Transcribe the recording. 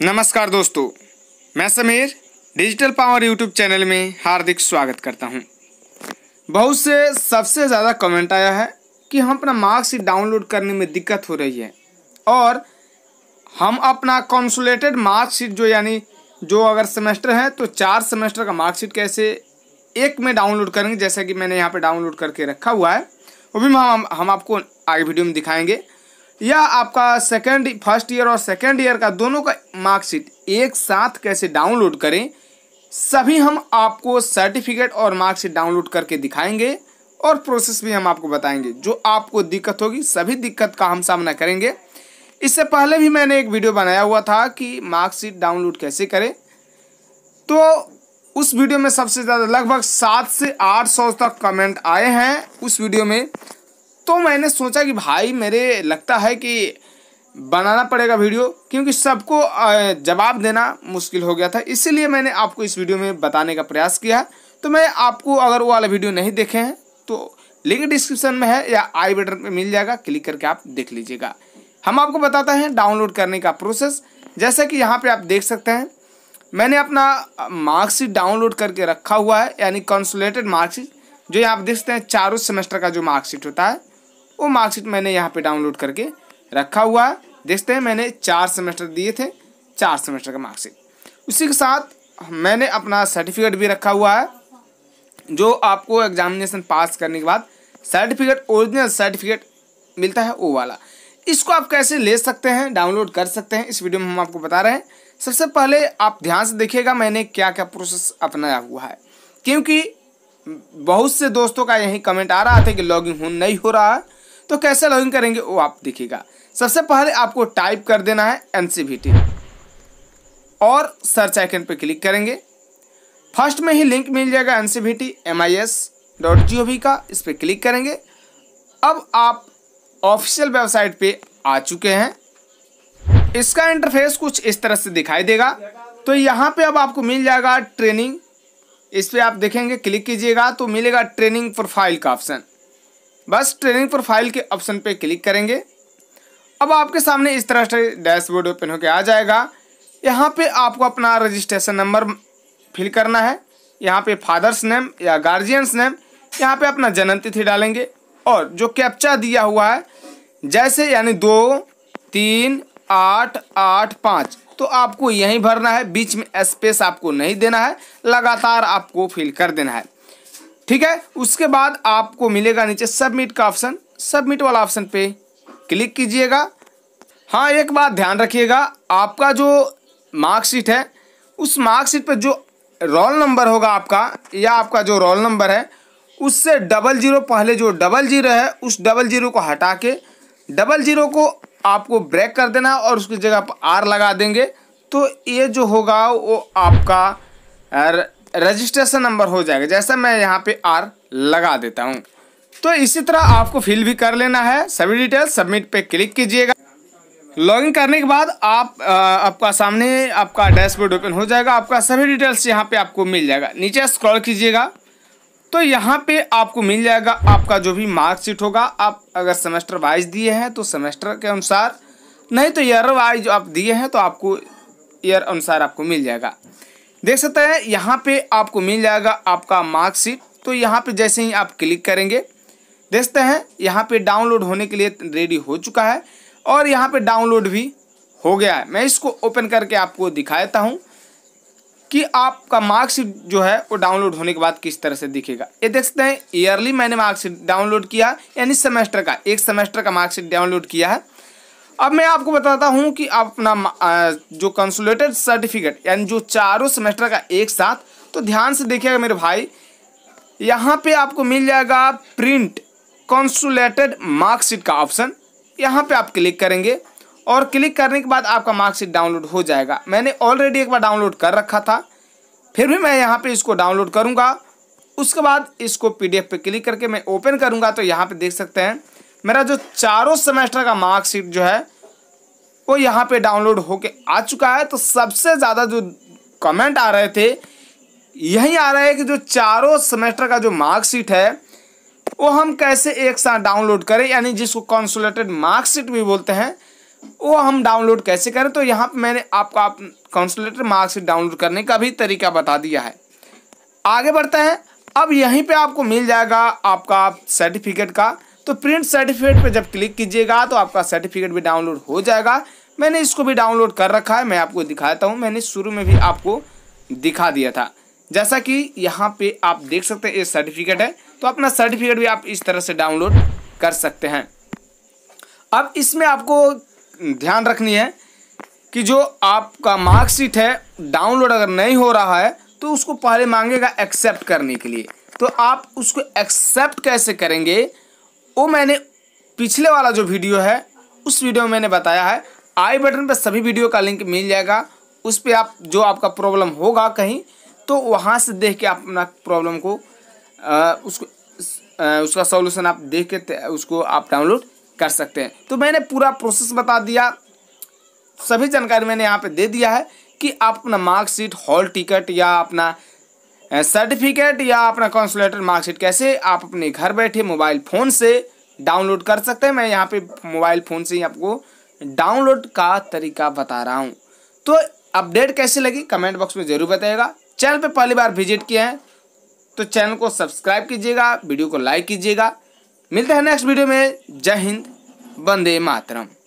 नमस्कार दोस्तों मैं Sameer digital power YouTube channel में हार्दिक स्वागत करता हूं। बहुत से सबसे ज़्यादा कमेंट आया है कि हम अपना मार्कशीट डाउनलोड करने में दिक्कत हो रही है और हम अपना कॉन्सुलेटेड मार्कशीट जो यानी जो अगर सेमेस्टर है तो चार सेमेस्टर का मार्कशीट कैसे एक में डाउनलोड करेंगे जैसा कि मैंने यहाँ पर डाउनलोड करके रखा हुआ है वो भी हम हम आपको आगे वीडियो में दिखाएंगे या आपका सेकेंड फर्स्ट ईयर और सेकेंड ईयर का दोनों का मार्कशीट एक साथ कैसे डाउनलोड करें सभी हम आपको सर्टिफिकेट और मार्कशीट डाउनलोड करके दिखाएंगे और प्रोसेस भी हम आपको बताएंगे जो आपको दिक्कत होगी सभी दिक्कत का हम सामना करेंगे इससे पहले भी मैंने एक वीडियो बनाया हुआ था कि मार्कशीट डाउनलोड कैसे करें तो उस वीडियो में सबसे ज़्यादा लगभग सात से आठ सौ तक कमेंट आए हैं उस वीडियो में तो मैंने सोचा कि भाई मेरे लगता है कि बनाना पड़ेगा वीडियो क्योंकि सबको जवाब देना मुश्किल हो गया था इसीलिए मैंने आपको इस वीडियो में बताने का प्रयास किया तो मैं आपको अगर वो वाला वीडियो नहीं देखे हैं तो लिंक डिस्क्रिप्शन में है या आई बटन पर मिल जाएगा क्लिक करके आप देख लीजिएगा हम आपको बताते हैं डाउनलोड करने का प्रोसेस जैसा कि यहाँ पर आप देख सकते हैं मैंने अपना मार्कशीट डाउनलोड करके रखा हुआ है यानी कॉन्सुलेटेड मार्कशीट जो यहाँ आप देखते हैं चारों सेमेस्टर का जो मार्कशीट होता है वो मार्कशीट मैंने यहाँ पे डाउनलोड करके रखा हुआ है देखते हैं मैंने चार सेमेस्टर दिए थे चार सेमेस्टर का मार्कशीट उसी के साथ मैंने अपना सर्टिफिकेट भी रखा हुआ है जो आपको एग्जामिनेशन पास करने के बाद सर्टिफिकेट ओरिजिनल सर्टिफिकेट मिलता है वो वाला इसको आप कैसे ले सकते हैं डाउनलोड कर सकते हैं इस वीडियो में हम आपको बता रहे हैं सबसे पहले आप ध्यान से देखिएगा मैंने क्या क्या प्रोसेस अपनाया हुआ है क्योंकि बहुत से दोस्तों का यही कमेंट आ रहा था कि लॉगिन हो नहीं हो रहा है तो कैसे लॉग करेंगे वो आप देखिएगा सबसे पहले आपको टाइप कर देना है एन और सर्च आइकन पर क्लिक करेंगे फर्स्ट में ही लिंक मिल जाएगा N C B T M I S dot G O V का इस पर क्लिक करेंगे अब आप ऑफिशियल वेबसाइट पे आ चुके हैं इसका इंटरफेस कुछ इस तरह से दिखाई देगा तो यहाँ पे अब आपको मिल जाएगा ट्रेनिंग इस पर आप देखेंगे क्लिक कीजिएगा तो मिलेगा ट्रेनिंग प्रोफाइल का ऑप्शन बस ट्रेनिंग प्रोफाइल के ऑप्शन पे क्लिक करेंगे अब आपके सामने इस तरह से डैशबोर्ड ओपन होकर आ जाएगा यहाँ पे आपको अपना रजिस्ट्रेशन नंबर फिल करना है यहाँ पे फादर्स नेम या गार्जियंस नेम यहाँ पे अपना जन्म तिथि डालेंगे और जो कैप्चा दिया हुआ है जैसे यानी दो तीन आठ आठ पाँच तो आपको यहीं भरना है बीच में स्पेस आपको नहीं देना है लगातार आपको फिल कर देना है ठीक है उसके बाद आपको मिलेगा नीचे सबमिट का ऑप्शन सबमिट वाला ऑप्शन पे क्लिक कीजिएगा हाँ एक बात ध्यान रखिएगा आपका जो मार्कशीट है उस मार्कशीट पर जो रोल नंबर होगा आपका या आपका जो रोल नंबर है उससे डबल जीरो पहले जो डबल जीरो है उस डबल जीरो को हटा के डबल जीरो को आपको ब्रेक कर देना और उसकी जगह आप आर लगा देंगे तो ये जो होगा वो आपका रजिस्ट्रेशन नंबर हो जाएगा जैसा मैं यहाँ पे आर लगा देता हूँ तो इसी तरह आपको फिल भी कर लेना है सभी डिटेल सबमिट पे क्लिक कीजिएगा लॉगिन करने के बाद आप आ, आपका सामने आपका डैशबोर्ड ओपन हो जाएगा आपका सभी डिटेल्स यहाँ पे आपको मिल जाएगा नीचे स्क्रॉल कीजिएगा तो यहाँ पे आपको मिल जाएगा आपका जो भी मार्कशीट होगा आप अगर सेमेस्टर वाइज दिए हैं तो सेमेस्टर के अनुसार नहीं तो ईयर वाइज आप दिए हैं तो आपको ईयर अनुसार आपको मिल जाएगा देख सकते हैं यहाँ पे आपको मिल जाएगा आपका मार्कशीट तो यहाँ पे जैसे ही आप क्लिक करेंगे देख सकते हैं यहाँ पे डाउनलोड होने के लिए रेडी हो चुका है और यहाँ पे डाउनलोड भी हो गया है मैं इसको ओपन करके आपको दिखाता हूँ कि आपका मार्कशीट जो है वो डाउनलोड होने के बाद किस तरह से दिखेगा ये देख सकते हैं ईयरली मैंने मार्कशीट डाउनलोड किया यानी सेमेस्टर का एक सेमेस्टर का मार्कशीट डाउनलोड किया है अब मैं आपको बताता हूं कि आप अपना जो कंसुलेटेड सर्टिफिकेट यानी जो चारों सेमेस्टर का एक साथ तो ध्यान से देखिएगा मेरे भाई यहाँ पे आपको मिल जाएगा प्रिंट कंसुलेटेड मार्कशीट का ऑप्शन यहाँ पे आप क्लिक करेंगे और क्लिक करने के बाद आपका मार्कशीट डाउनलोड हो जाएगा मैंने ऑलरेडी एक बार डाउनलोड कर रखा था फिर भी मैं यहाँ पर इसको डाउनलोड करूँगा उसके बाद इसको पी पे क्लिक करके मैं ओपन करूँगा तो यहाँ पर देख सकते हैं मेरा जो चारों सेमेस्टर का मार्कशीट जो है वो यहाँ पे डाउनलोड होके आ चुका है तो सबसे ज़्यादा जो कमेंट आ रहे थे यही आ रहा है कि जो चारों सेमेस्टर का जो मार्कशीट है वो हम कैसे एक साथ डाउनलोड करें यानी जिसको कॉन्सुलेटेड मार्कशीट भी बोलते हैं वो हम डाउनलोड कैसे करें तो यहाँ पर मैंने आपको आप कॉन्सुलेटेड मार्कशीट डाउनलोड करने का भी तरीका बता दिया है आगे बढ़ते हैं अब यहीं पे आपको मिल जाएगा आपका सर्टिफिकेट का तो प्रिंट सर्टिफिकेट पर जब क्लिक कीजिएगा तो आपका सर्टिफिकेट भी डाउनलोड हो जाएगा मैंने इसको भी डाउनलोड कर रखा है मैं आपको दिखाता हूँ मैंने शुरू में भी आपको दिखा दिया था जैसा कि यहाँ पे आप देख सकते हैं ये सर्टिफिकेट है तो अपना सर्टिफिकेट भी आप इस तरह से डाउनलोड कर सकते हैं अब इसमें आपको ध्यान रखनी है कि जो आपका मार्कशीट है डाउनलोड अगर नहीं हो रहा है तो उसको पहले मांगेगा एक्सेप्ट करने के लिए तो आप उसको एक्सेप्ट कैसे करेंगे वो मैंने पिछले वाला जो वीडियो है उस वीडियो में मैंने बताया है आई बटन पर सभी वीडियो का लिंक मिल जाएगा उस पर आप जो आपका प्रॉब्लम होगा कहीं तो वहाँ से देख के आप अपना प्रॉब्लम को आ, उसको आ, उसका सॉल्यूशन आप देख के उसको आप डाउनलोड कर सकते हैं तो मैंने पूरा प्रोसेस बता दिया सभी जानकारी मैंने यहाँ पे दे दिया है कि आप अपना मार्कशीट हॉल टिकट या अपना सर्टिफिकेट या अपना कॉन्सुलेटर मार्कशीट कैसे आप अपने घर बैठे मोबाइल फ़ोन से डाउनलोड कर सकते हैं मैं यहाँ पे मोबाइल फ़ोन से ही आपको डाउनलोड का तरीका बता रहा हूँ तो अपडेट कैसे लगी कमेंट बॉक्स में ज़रूर बताइएगा चैनल पे पहली बार विजिट किया है तो चैनल को सब्सक्राइब कीजिएगा वीडियो को लाइक कीजिएगा मिलते हैं नेक्स्ट वीडियो में जय हिंद वंदे मातरम